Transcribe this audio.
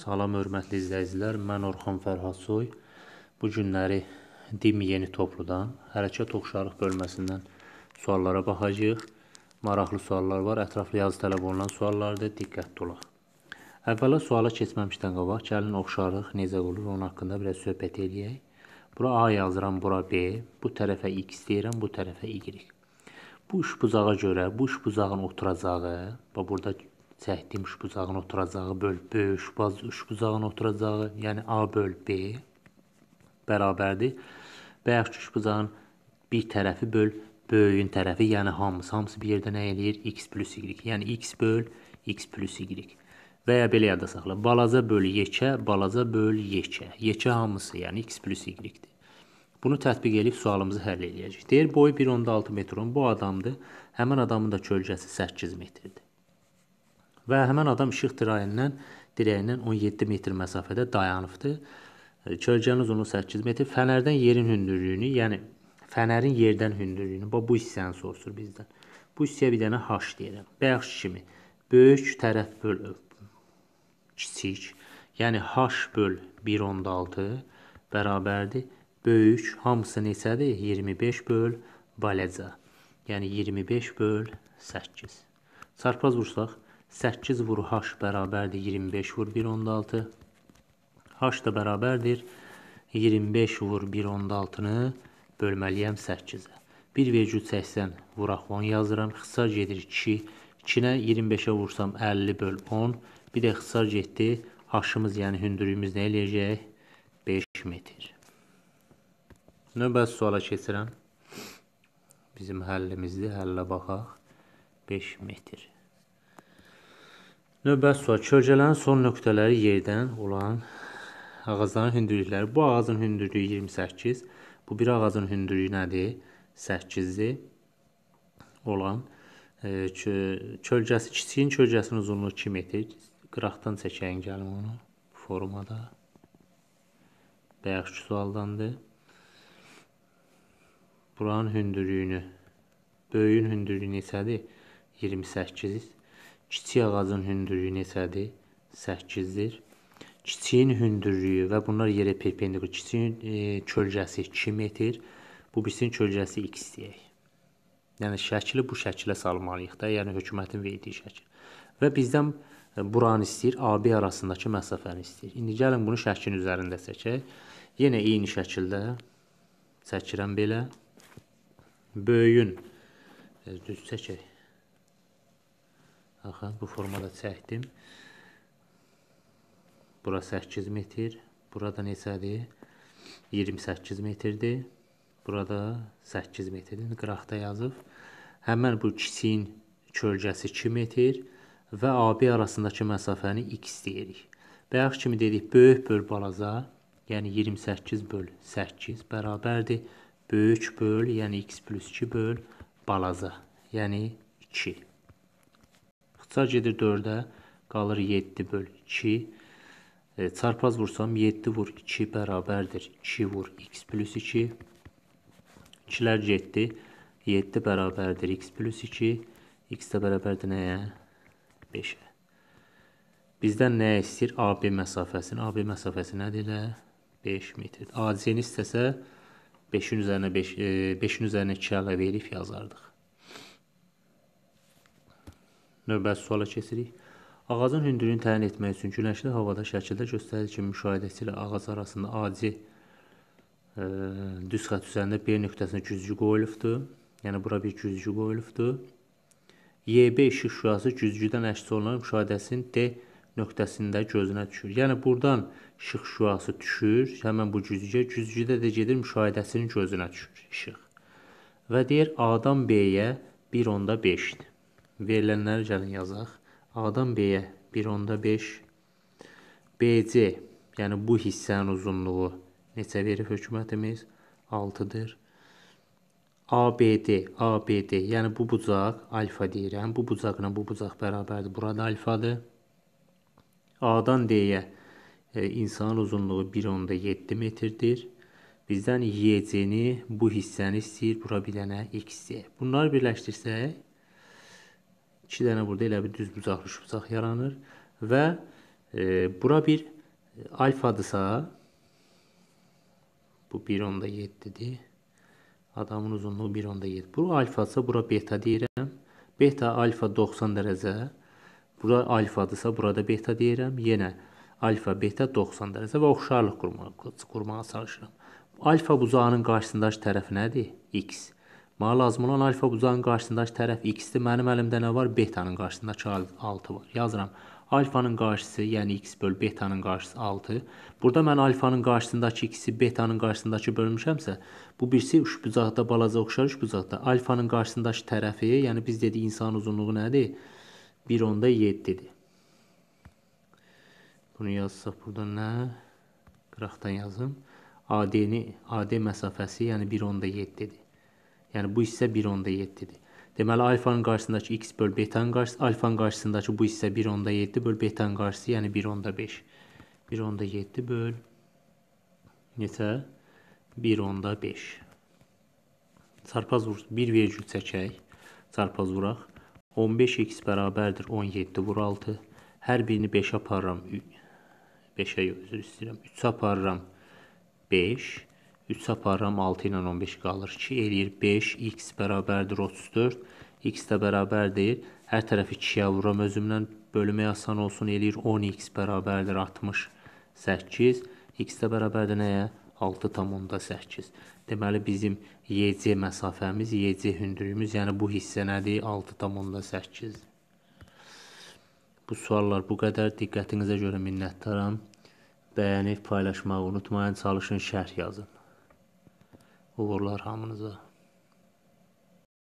Salam hörmətli izləyicilər, mən Orxan Fərhadsoy. Bu günləri DİM yeni topludan hərəkət oxşarlıq bölməsindən suallara baxacağıq. Maraqlı suallar var, ətraflı yazı tələb olunan suallardır, diqqətli olaq. Əvvəla suala keçməmişdən qabaq gəlin oxşarlıq necə olur, onun haqqında biraz söhbət eləyək. Bura A yazıram, bura B, bu tərəfə X deyirəm, bu tərəfə Y. Bu üç bucağa görə bu üç bucağın oturacağı və burada çəkdiyim üçbucağın oturacağı böl böyük üçbucağın üçbucağın oturacağı, yəni A böl B bərabərdir. Bayaq üçbucağın bir tərəfi böl böyüyün tərəfi, yəni hamısı, hamısı bir yerdə nə eləyir? x plus y. Yəni x böl x plus y. Və ya belə yadda saxla. Balaca böl yekə, balaca böl yekə. Yekə hamısı, yəni x plus y-dir. Bunu tətbiq edib sualımızı həll edəcəyik. Deyir, boyu 1.6 metrun bu adamdır. Həmin adamın da kölgəsi 8 metrdir. Və həmin adam işıq dirəyindən dirəyindən 17 metr məsafədə dayanıbdı. Kölgənin e, uzunluğu 8 metr, fənərdən yerin hündürlüyünü, yəni fənərin yerdən hündürlüyünü, bax bu hissəni soruşur bizdən. Bu hissəyə bir dənə h deyirəm. Bəxş kimi böyük tərəf böl e, kiçik, yəni h böl 1.6 bərabərdir böyük hamısı neçədir? 25 böl balaca. Yəni 25 böl 8. Çarpaz vursaq 0.5 8 vur h bərabərdir 25 vur 1 onda 6. h da bərabərdir 25 vur 1 onda 6-nı bölməliyəm 8-ə. 1 vecud 80 vuraq 10 yazıram. Xısar gedir 2. 2-nə 25-ə vursam 50 böl 10. Bir də xısar getdi. Haşımız, yəni hündürlüyümüz nə eləyəcək? 5 metr. Növbəti suala keçirəm. Bizim həllimizdir. Həllə baxaq. 5 metr. Növbəti sual. Kölgələrin son nöqtələri yerdən olan ağacların hündürlükləri. Bu ağacın hündürlüyü 28. Bu bir ağacın hündürlüyü nədir? 8-dir. Olan e, kölgəsi, kiçiyin kölgəsinin uzunluğu 2 metr. Qıraqdan çəkəyən gəlim onu formada. Bayaqki sualdandır. Buranın hündürlüyünü, böyüyün hündürlüyü neçədir? 28-dir. Kiçik ağacın hündürlüyü neçədir? 8-dir. Kiçiyin hündürlüyü və bunlar yerə perpendikul. Kiçiyin e, kölgəsi 2 metr, bu birisinin kölgəsi x deyək. Yəni şəkli bu şəkilə salmalıyıq da, yəni hökumətin verdiyi şəkil. Və bizdən e, buranı istəyir, AB arasındakı məsafəni istəyir. İndi gəlin bunu şəklin üzərində çəkək. Yenə eyni şəkildə çəkirəm belə. Böyüyün e, düz çəkək. Baxın, bu formada çəkdim. Bura 8 metr, burada neçədir? 28 metrdir. Burada 8 metrdir. Qıraqda yazıb. Həmən bu kiçiyin kölgəsi 2 metr və AB arasındakı məsafəni x deyirik. Bayaq kimi dedik, böyük böl balaza, yəni 28 böl 8 bərabərdir. Böyük böl, yəni x plus 2 böl balaza, yəni 2 çıxsa gedir 4-ə, qalır 7 böl 2. E, çarpaz vursam 7 vur 2 bərabərdir. 2 vur x plus 2. 2-lər getdi. 7 bərabərdir x plus 2. x də bərabərdir nəyə? 5-ə. Bizdən nə istəyir? AB məsafəsini. AB məsafəsi nədir elə? 5 metrdir. AC-ni istəsə 5-in üzərinə 5 5-in e, üzərinə 2 əlavə edib yazardıq. Növbəti suala keçirik. Ağacın hündürlüyünü təyin etmək üçün günəşli havada şəkildə göstərildiyi kimi müşahidəçi ilə ağac arasında adi ə, e, düz xətt üzərində B nöqtəsinə güzgü qoyulubdur. Yəni bura bir güzgü qoyulubdur. YB işıq şüası güzgüdən əks olunan müşahidəsinin D nöqtəsində gözünə düşür. Yəni burdan işıq şüası düşür, həmin bu güzgüyə, güzgüdə də gedir müşahidəsinin gözünə düşür işıq. Və deyir A-dan B-yə 1.5-dir. Verilənləri gəlin yazaq. A-dan B-yə 1.5 BC, yəni bu hissənin uzunluğu neçə verir hökumətimiz? 6-dır. ABD, ABD, yəni bu bucaq alfa deyirəm. Bu bucaqla bu bucaq bərabərdir. Burada alfadır. A-dan D-yə e, insanın uzunluğu 1.7 metrdir. Bizdən YC-ni bu hissəni istəyir, bura bilənə XC. Bunları birləşdirsək, 2 dənə burada elə bir düz bucaqlı şübsaq yaranır və e, bura bir e, alfadırsa bu 1.7-dir. Adamın uzunluğu 1.7. Bu alfadırsa bura beta deyirəm. Beta alfa 90 dərəcə. Bura alfadırsa burada beta deyirəm. Yenə alfa beta 90 dərəcə və oxşarlıq qurmağa, qurmağa çalışıram. Alfa buzağının qarşısındakı tərəfi nədir? X. Mənə lazım olan alfa uzağın qarşısındakı tərəf x-dir. Mənim əlimdə nə var? Betanın qarşısındakı 6 var. Yazıram. Alfanın qarşısı, yəni x böl betanın qarşısı 6. Burada mən alfanın qarşısındakı x-i betanın qarşısındakı bölmüşəmsə, bu birisi üç bucaqda balaca oxşar üç bucaqda. Alfanın qarşısındakı tərəfi, yəni biz dedik insan uzunluğu nədir? 1.7-dir. Bunu yazsaq burada nə? Qıraqdan yazım. AD-ni, AD məsafəsi, yəni 1.7-dir. Yəni bu hissə 1.7-dir. Deməli alfanın qarşısındakı x böl betanın qarşısı, alfanın qarşısındakı bu hissə 1.7 böl betanın qarşısı, yəni 1.5. 1.7 böl neçə? 1.5. Çarpaz vur, 1 vergül çəkək. Çarpaz vuraq. 15x bərabərdir 17 vur 6. Hər birini 5 aparıram. 5-ə üzr istəyirəm. 3 aparıram 5. 3 aparıram 6 ilə 15 qalır. 2 eləyir 5, x bərabərdir 34, x də bərabərdir. Hər tərəfi 2-yə vururam özümdən bölmək asan olsun eləyir 10x bərabərdir 68, x də bərabərdir nəyə? 6,8. Deməli bizim YC məsafəmiz, YC hündürlüyümüz, yəni bu hissə nədir? 6,8. Bu suallar bu qədər. Diqqətinizə görə minnətdaram. Bəyənib, paylaşmağı unutmayın. Çalışın, şərh yazın. o'g'irlar hammamizni